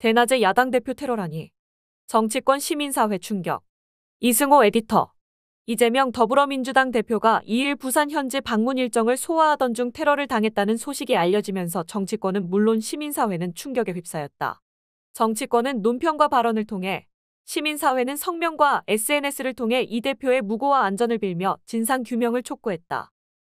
대낮에 야당 대표 테러라니. 정치권 시민사회 충격. 이승호 에디터. 이재명 더불어민주당 대표가 2일 부산 현지 방문 일정을 소화하던 중 테러를 당했다는 소식이 알려지면서 정치권은 물론 시민사회는 충격에 휩싸였다. 정치권은 논평과 발언을 통해 시민사회는 성명과 SNS를 통해 이 대표의 무고와 안전을 빌며 진상 규명을 촉구했다.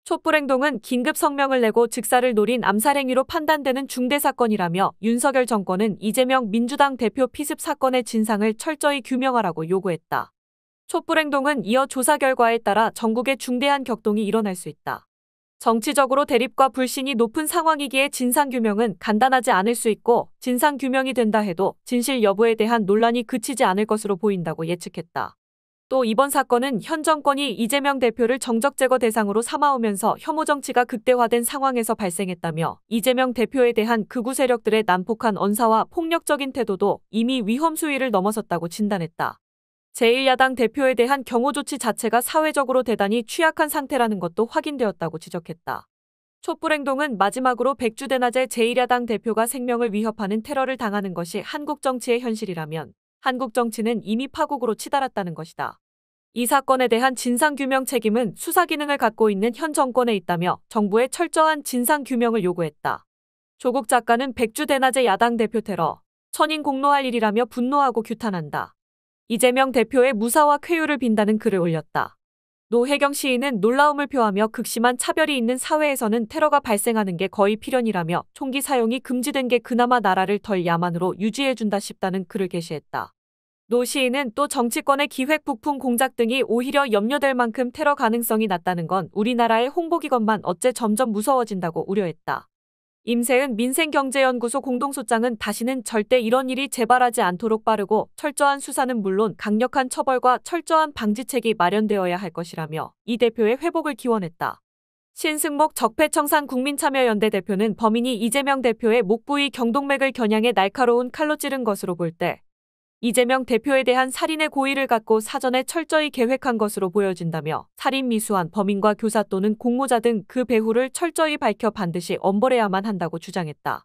촛불행동은 긴급 성명을 내고 즉사를 노린 암살행위로 판단되는 중대 사건이라며 윤석열 정권은 이재명 민주당 대표 피습 사건의 진상을 철저히 규명하라고 요구했다. 촛불행동은 이어 조사 결과에 따라 전국에 중대한 격동이 일어날 수 있다. 정치적으로 대립과 불신이 높은 상황이기에 진상규명은 간단하지 않을 수 있고 진상규명이 된다 해도 진실 여부에 대한 논란이 그치지 않을 것으로 보인다고 예측했다. 또 이번 사건은 현 정권이 이재명 대표를 정적 제거 대상으로 삼아오면서 혐오 정치가 극대화된 상황에서 발생했다며 이재명 대표에 대한 극우 세력들의 난폭한 언사와 폭력적인 태도도 이미 위험 수위를 넘어섰다고 진단했다. 제1야당 대표에 대한 경호 조치 자체가 사회적으로 대단히 취약한 상태라는 것도 확인되었다고 지적했다. 촛불행동은 마지막으로 백주대낮에 제1야당 대표가 생명을 위협하는 테러를 당하는 것이 한국 정치의 현실이라면 한국 정치는 이미 파국으로 치달았다는 것이다. 이 사건에 대한 진상규명 책임은 수사 기능을 갖고 있는 현 정권에 있다며 정부의 철저한 진상규명을 요구했다. 조국 작가는 백주 대낮에 야당 대표 테러, 천인 공로할 일이라며 분노하고 규탄한다. 이재명 대표의 무사와 쾌유를 빈다는 글을 올렸다. 노혜경 시인은 놀라움을 표하며 극심한 차별이 있는 사회에서는 테러가 발생하는 게 거의 필연이라며 총기 사용이 금지된 게 그나마 나라를 덜 야만으로 유지해준다 싶다는 글을 게시했다. 노 시인은 또 정치권의 기획 부품 공작 등이 오히려 염려될 만큼 테러 가능성이 낮다는 건 우리나라의 홍보기관만 어째 점점 무서워진다고 우려했다. 임세은 민생경제연구소 공동소장은 다시는 절대 이런 일이 재발하지 않도록 빠르고 철저한 수사는 물론 강력한 처벌과 철저한 방지책이 마련되어야 할 것이라며 이 대표의 회복을 기원했다. 신승목 적폐청산 국민참여연대 대표는 범인이 이재명 대표의 목 부위 경동맥을 겨냥해 날카로운 칼로 찌른 것으로 볼때 이재명 대표에 대한 살인의 고의를 갖고 사전에 철저히 계획한 것으로 보여진다며 살인 미수한 범인과 교사 또는 공모자 등 그 배후를 철저히 밝혀 반드시 엄벌해야만 한다고 주장했다.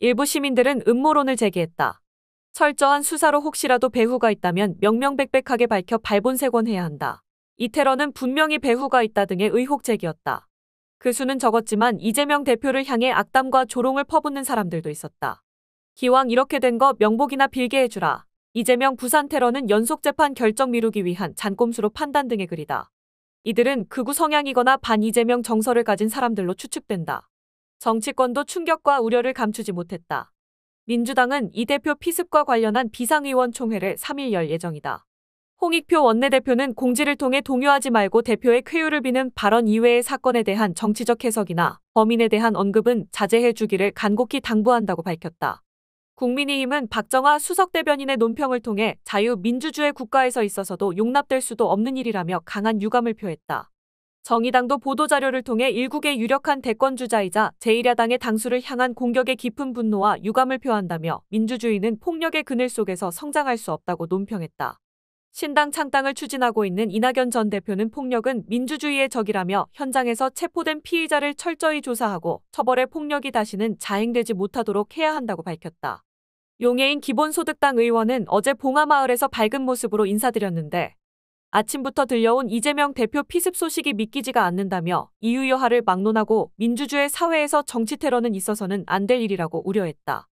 일부 시민들은 음모론을 제기했다. 철저한 수사로 혹시라도 배후가 있다면 명명백백하게 밝혀 발본색원해야 한다. 이태러는 분명히 배후가 있다 등의 의혹 제기였다. 그 수는 적었지만 이재명 대표를 향해 악담과 조롱을 퍼붓는 사람들도 있었다. 기왕 이렇게 된 거 명복이나 빌게 해주라. 이재명 부산 테러는 연속 재판 결정 미루기 위한 잔꼼수로 판단 등의 글이다. 이들은 극우 성향이거나 반 이재명 정서를 가진 사람들로 추측된다. 정치권도 충격과 우려를 감추지 못했다. 민주당은 이 대표 피습과 관련한 비상의원총회를 3일 열 예정이다. 홍익표 원내대표는 공지를 통해 동요하지 말고 대표의 쾌유를 비는 발언 이외의 사건에 대한 정치적 해석이나 범인에 대한 언급은 자제해 주기를 간곡히 당부한다고 밝혔다. 국민의힘은 박정아 수석 대변인의 논평을 통해 자유민주주의 국가에서 있어서도 용납될 수도 없는 일이라며 강한 유감을 표했다. 정의당도 보도자료를 통해 일국의 유력한 대권주자이자 제1야당의 당수를 향한 공격의 깊은 분노와 유감을 표한다며 민주주의는 폭력의 그늘 속에서 성장할 수 없다고 논평했다. 신당 창당을 추진하고 있는 이낙연 전 대표는 폭력은 민주주의의 적이라며 현장에서 체포된 피의자를 철저히 조사하고 처벌의 폭력이 다시는 자행되지 못하도록 해야 한다고 밝혔다. 용해인 기본소득당 의원은 어제 봉화마을에서 밝은 모습으로 인사드렸는데 아침부터 들려온 이재명 대표 피습 소식이 믿기지가 않는다며 이유 여하를 막론하고 민주주의 사회에서 정치 테러는 있어서는 안 될 일이라고 우려했다.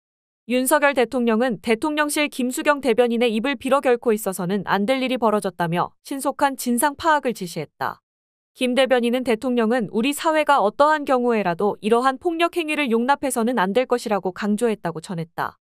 윤석열 대통령은 대통령실 김수경 대변인의 입을 빌어 결코 있어서는 안 될 일이 벌어졌다며 신속한 진상 파악을 지시했다. 김 대변인은 대통령은 우리 사회가 어떠한 경우에라도 이러한 폭력 행위를 용납해서는 안 될 것이라고 강조했다고 전했다.